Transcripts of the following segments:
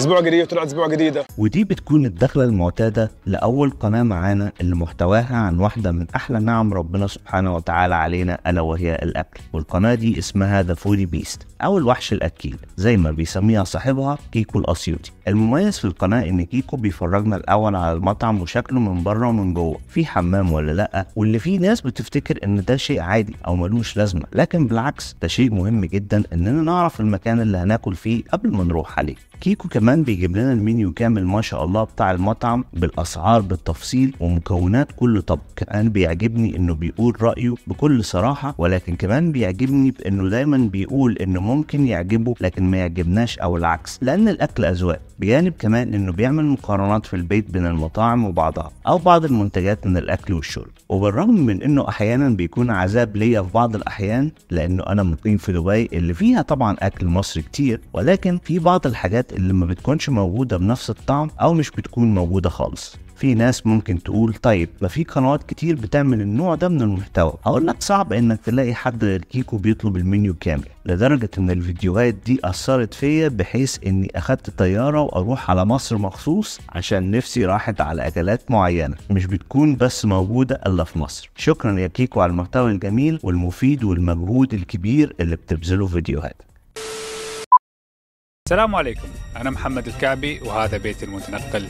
اسبوع جديد طلعت اسبوع جديده ودي بتكون الدخله المعتاده لاول قناه معانا اللي محتواها عن واحده من احلى نعم ربنا سبحانه وتعالى علينا الا وهي الاكل والقناه دي اسمها ذا فودي بيست او الوحش الاكيل زي ما بيسميها صاحبها كيكو الاسيوطي المميز في القناه ان كيكو بيفرجنا الاول على المطعم وشكله من بره ومن جوه في حمام ولا لا واللي فيه ناس بتفتكر ان ده شيء عادي او ملوش لازمه لكن بالعكس ده شيء مهم جدا اننا نعرف المكان اللي هناكل فيه قبل ما نروح عليه كيكو كمان كمان بيجيب لنا المنيو كامل ما شاء الله بتاع المطعم بالاسعار بالتفصيل ومكونات كل طبق كمان بيعجبني انه بيقول رايه بكل صراحه ولكن كمان بيعجبني بانه دايما بيقول انه ممكن يعجبه لكن ما يعجبناش او العكس لان الاكل اذواق بجانب كمان انه بيعمل مقارنات في البيت بين المطاعم وبعضها او بعض المنتجات من الاكل والشرب وبالرغم من انه احيانا بيكون عذاب ليا في بعض الاحيان لانه انا مقيم في دبي اللي فيها طبعا اكل مصري كتير ولكن في بعض الحاجات اللي ما بتكونش موجوده بنفس الطعم او مش بتكون موجوده خالص في ناس ممكن تقول طيب ما في قنوات كتير بتعمل النوع ده من المحتوى هقول لك صعب انك تلاقي حد غير كيكو بيطلب المنيو كامل لدرجة ان الفيديوهات دي اثرت فيا بحيث اني اخدت طيارة واروح على مصر مخصوص عشان نفسي راحت على اكلات معينة مش بتكون بس موجودة الا في مصر شكرا يا كيكو على المحتوى الجميل والمفيد والمجهود الكبير اللي بتبذله فيديوهات السلام عليكم أنا محمد الكعبي وهذا بيت المتنقل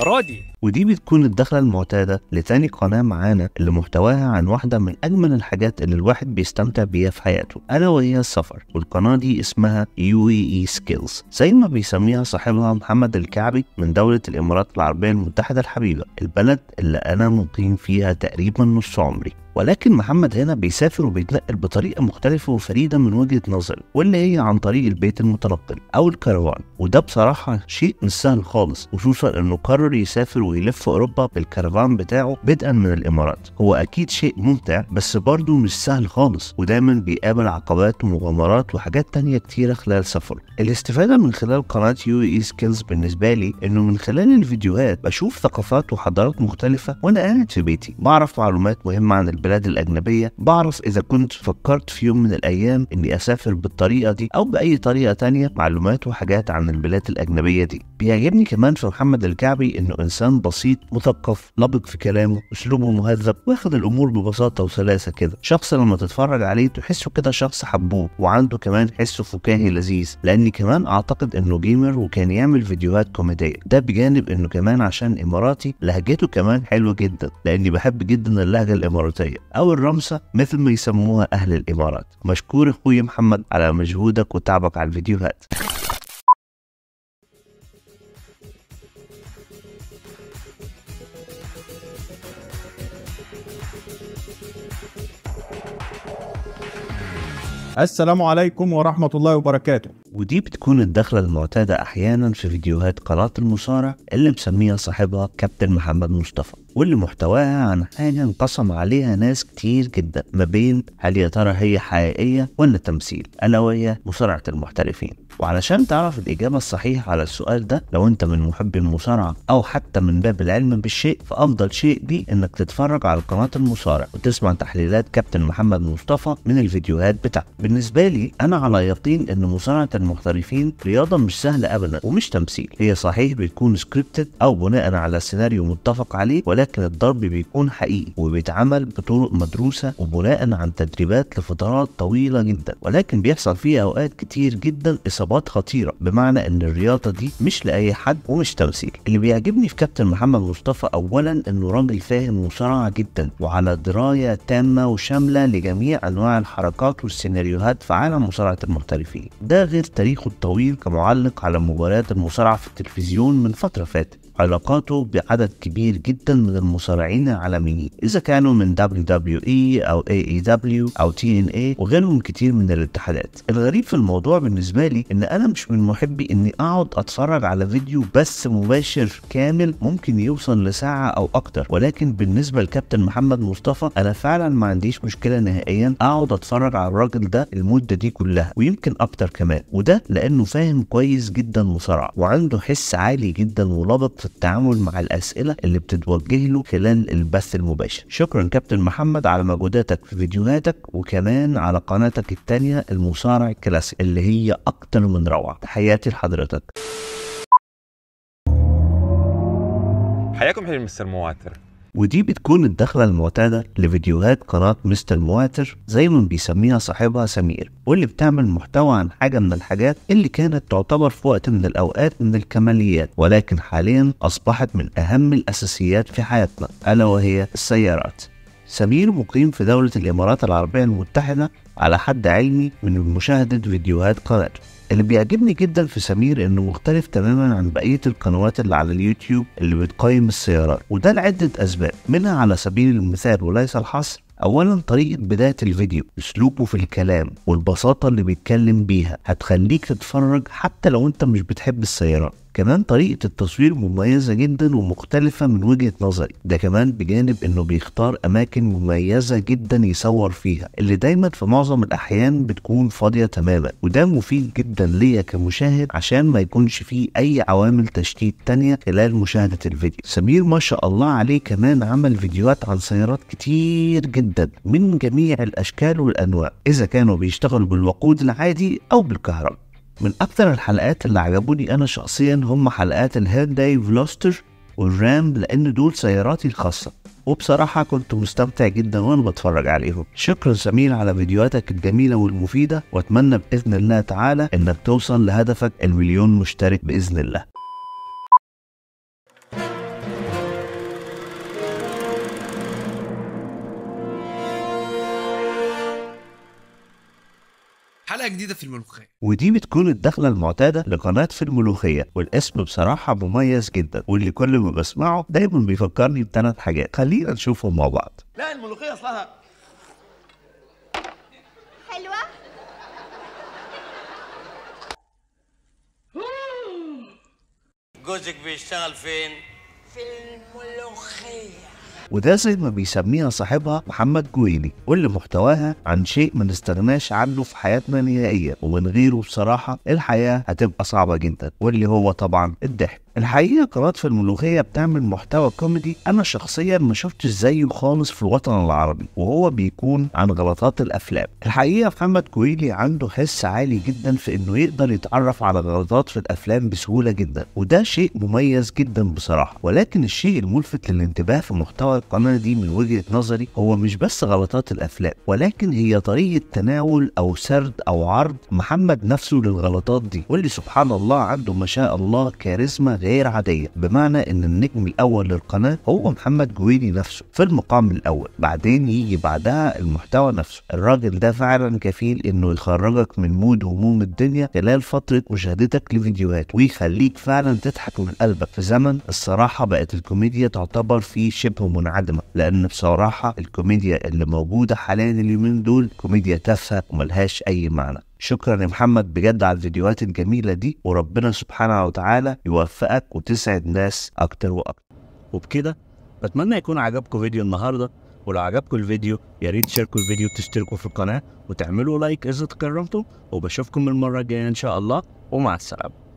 رادي ودي بتكون الدخلة المعتادة لتاني قناة معانا اللي محتواها عن واحدة من أجمل الحاجات اللي الواحد بيستمتع بيها في حياته ألا وهي السفر والقناة دي اسمها يو Skills سكيلز زي ما بيسميها صاحبها محمد الكعبي من دولة الإمارات العربية المتحدة الحبيبة البلد اللي أنا مقيم فيها تقريبا نص عمري ولكن محمد هنا بيسافر وبيتنقل بطريقة مختلفة وفريدة من وجهة نظري واللي هي عن طريق البيت المتنقل أو الكروان وده بصراحة شيء مش سهل خالص خصوصا إنه قرر يسافر ويلف أوروبا بالكرفان بتاعه بدءا من الإمارات هو أكيد شيء ممتع بس برضه مش سهل خالص ودايما بيقابل عقبات ومغامرات وحاجات تانية كتيرة خلال سفره الاستفادة من خلال قناة يو إي سكيلز بالنسبة لي إنه من خلال الفيديوهات بشوف ثقافات وحضارات مختلفة وأنا قاعد في بيتي بعرف معلومات مهمة عن البلاد الأجنبية بعرف إذا كنت فكرت في يوم من الأيام إني أسافر بالطريقة دي أو بأي طريقة تانية معلومات وحاجات عن البلاد الأجنبية دي بيعجبني كمان في محمد الكعب العربي انه انسان بسيط مثقف لبق في كلامه اسلوبه مهذب واخد الامور ببساطه وسلاسه كده شخص لما تتفرج عليه تحسه كده شخص حبوب وعنده كمان حس فكاهي لذيذ لاني كمان اعتقد انه جيمر وكان يعمل فيديوهات كوميديه ده بجانب انه كمان عشان اماراتي لهجته كمان حلوه جدا لاني بحب جدا اللهجه الاماراتيه او الرمسه مثل ما يسموها اهل الامارات مشكور اخوي محمد على مجهودك وتعبك على الفيديوهات السلام عليكم ورحمة الله وبركاته ودي بتكون الدخلة المعتادة أحيانا في فيديوهات قناة المصارع اللي مسميها صاحبها كابتن محمد مصطفى واللي محتواها عن حاجة انقسم عليها ناس كتير جدا ما بين هل يا ترى هي حقيقية ولا تمثيل ألا وهي مصارعة المحترفين وعلشان تعرف الإجابة الصحيحة على السؤال ده لو أنت من محبي المصارعة أو حتى من باب العلم بالشيء فأفضل شيء دي إنك تتفرج على قناة المصارع وتسمع تحليلات كابتن محمد مصطفى من الفيديوهات بتاعته بالنسبة لي أنا على يقين إن مصارعة المحترفين رياضة مش سهلة أبدا ومش تمثيل هي صحيح بتكون سكريبتد أو بناء على سيناريو متفق عليه ولكن الضرب بيكون حقيقي وبيتعمل بطرق مدروسة وبناء عن تدريبات لفترات طويلة جدا ولكن بيحصل فيها أوقات كتير جدا إصابات اصابات خطيره بمعنى ان الرياضه دي مش لاي حد ومش تمثيل اللي بيعجبني في كابتن محمد مصطفى اولا انه راجل فاهم مصارعه جدا وعلى درايه تامه وشامله لجميع انواع الحركات والسيناريوهات في عالم مصارعه المحترفين ده غير تاريخه الطويل كمعلق على مباريات المصارعه في التلفزيون من فتره فاتت علاقاته بعدد كبير جدا من المصارعين العالميين إذا كانوا من WWE أو AEW أو TNA وغيرهم كتير من الاتحادات الغريب في الموضوع بالنسبة لي إن أنا مش من محبي إني أقعد أتفرج على فيديو بس مباشر كامل ممكن يوصل لساعة أو أكتر ولكن بالنسبة لكابتن محمد مصطفى أنا فعلا ما عنديش مشكلة نهائيا أقعد أتفرج على الراجل ده المدة دي كلها ويمكن أكتر كمان وده لأنه فاهم كويس جدا مصارعة وعنده حس عالي جدا ولبط في التعامل مع الأسئلة اللي بتتوجه له خلال البث المباشر شكرا كابتن محمد على مجهوداتك في فيديوهاتك وكمان على قناتك الثانيه المصارع الكلاسيك اللي هي أكتر من روعة تحياتي لحضرتك حياكم حبيبي مستر مواتر ودي بتكون الدخلة المعتادة لفيديوهات قناة مستر مواتر زي ما بيسميها صاحبها سمير واللي بتعمل محتوى عن حاجة من الحاجات اللي كانت تعتبر في وقت من الأوقات من الكماليات ولكن حاليا أصبحت من أهم الأساسيات في حياتنا ألا وهي السيارات سمير مقيم في دولة الإمارات العربية المتحدة على حد علمي من مشاهدة فيديوهات قناته اللي بيعجبني جدا في سمير انه مختلف تماما عن بقيه القنوات اللي على اليوتيوب اللي بتقيم السيارات وده لعده اسباب منها على سبيل المثال وليس الحصر اولا طريقه بدايه الفيديو اسلوبه في الكلام والبساطه اللي بيتكلم بيها هتخليك تتفرج حتى لو انت مش بتحب السيارات كمان طريقة التصوير مميزة جدا ومختلفة من وجهة نظري ده كمان بجانب انه بيختار اماكن مميزة جدا يصور فيها اللي دايما في معظم الاحيان بتكون فاضية تماما وده مفيد جدا ليا كمشاهد عشان ما يكونش فيه اي عوامل تشتيت تانية خلال مشاهدة الفيديو سمير ما شاء الله عليه كمان عمل فيديوهات عن سيارات كتير جدا من جميع الاشكال والانواع اذا كانوا بيشتغلوا بالوقود العادي او بالكهرباء من أكتر الحلقات اللي عجبوني أنا شخصيا هم حلقات الهينداي فلوستر والرام لأن دول سياراتي الخاصة وبصراحة كنت مستمتع جدا وأنا بتفرج عليهم شكرا زميل على فيديوهاتك الجميلة والمفيدة وأتمنى بإذن الله تعالى إنك توصل لهدفك المليون مشترك بإذن الله جديده في الملوخيه ودي بتكون الدخله المعتاده لقناه في الملوخيه والاسم بصراحه مميز جدا واللي كل ما بسمعه دايما بيفكرني بثلاث حاجات خلينا نشوفهم مع بعض لا الملوخيه اصلها حلوه جوزك بيشتغل فين في الملوخيه وده زي ما بيسميها صاحبها محمد جويني واللي محتواها عن شيء ما نستغناش عنه في حياتنا نهائيا ومن غيره بصراحة الحياة هتبقى صعبة جدا واللي هو طبعا الضحك الحقيقه قناه في الملوخيه بتعمل محتوى كوميدي انا شخصيا ما شفتش زيه خالص في الوطن العربي وهو بيكون عن غلطات الافلام الحقيقه محمد كويلي عنده حس عالي جدا في انه يقدر يتعرف على غلطات في الافلام بسهوله جدا وده شيء مميز جدا بصراحه ولكن الشيء الملفت للانتباه في محتوى القناه دي من وجهه نظري هو مش بس غلطات الافلام ولكن هي طريقه تناول او سرد او عرض محمد نفسه للغلطات دي واللي سبحان الله عنده ما شاء الله كاريزما غير عادية بمعنى ان النجم الاول للقناة هو محمد جويني نفسه في المقام الاول بعدين يجي بعدها المحتوى نفسه الراجل ده فعلا كفيل انه يخرجك من مود هموم الدنيا خلال فترة مشاهدتك لفيديوهات ويخليك فعلا تضحك من قلبك في زمن الصراحة بقت الكوميديا تعتبر فيه شبه منعدمة لان بصراحة الكوميديا اللي موجودة حاليا اليومين دول كوميديا تافهة وملهاش اي معنى شكرا يا محمد بجد على الفيديوهات الجميلة دي وربنا سبحانه وتعالى يوفقك وتسعد ناس أكتر وأكتر وبكده بتمنى يكون عجبكم فيديو النهارده ولو عجبكم الفيديو يا ريت تشاركوا الفيديو وتشتركوا في القناه وتعملوا لايك اذا تكرمتم وبشوفكم المره الجايه ان شاء الله ومع السلامه